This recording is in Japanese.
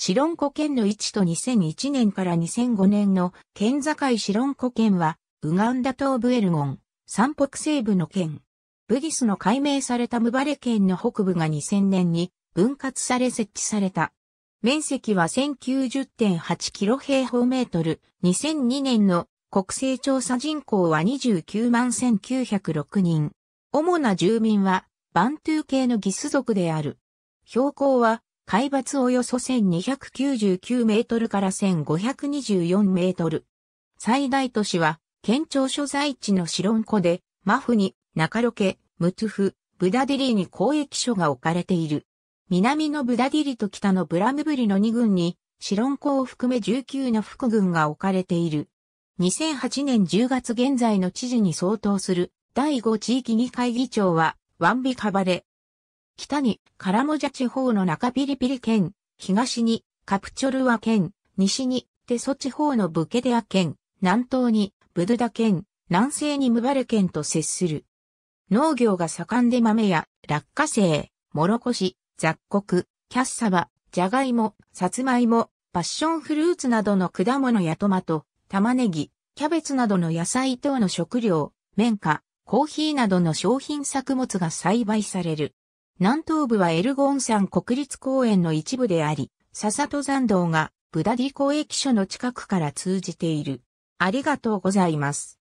シロン湖県の位置と2001年から2005年の県境シロン湖県は、ウガンダ東部エルゴン、三北西部の県。ブギスの解明されたムバレ県の北部が2000年に分割され設置された。面積は1090.8キロ平方メートル。2002年の国勢調査人口は29万1906人。主な住民はバントゥー系のギス族である。標高は海抜およそ1299メートルから1524メートル。最大都市は、県庁所在地のシロン湖で、マフに、中ロケ、ムトゥフ、ブダディリーに公益所が置かれている。南のブダディリと北のブラムブリの2軍に、シロン湖を含め19の副軍が置かれている。2008年10月現在の知事に相当する第5地域議会議長は、ワンビカバレ、北にカラモジャ地方の中ピリピリ県、東にカプチョルワ県、西にテソ地方のブケデア県、南東にブドダ県、南西にムバレ県と接する。農業が盛んで豆や落花生、もろこし、雑穀、キャッサバ、ジャガイモ、サツマイモ、パッションフルーツなどの果物やトマト、玉ねぎ、キャベツなどの野菜等の食料、綿花、コーヒーなどの商品作物が栽培される。南東部はエルゴン山国立公園の一部であり、笹登山道がブダディ公駅所の近くから通じている。ありがとうございます。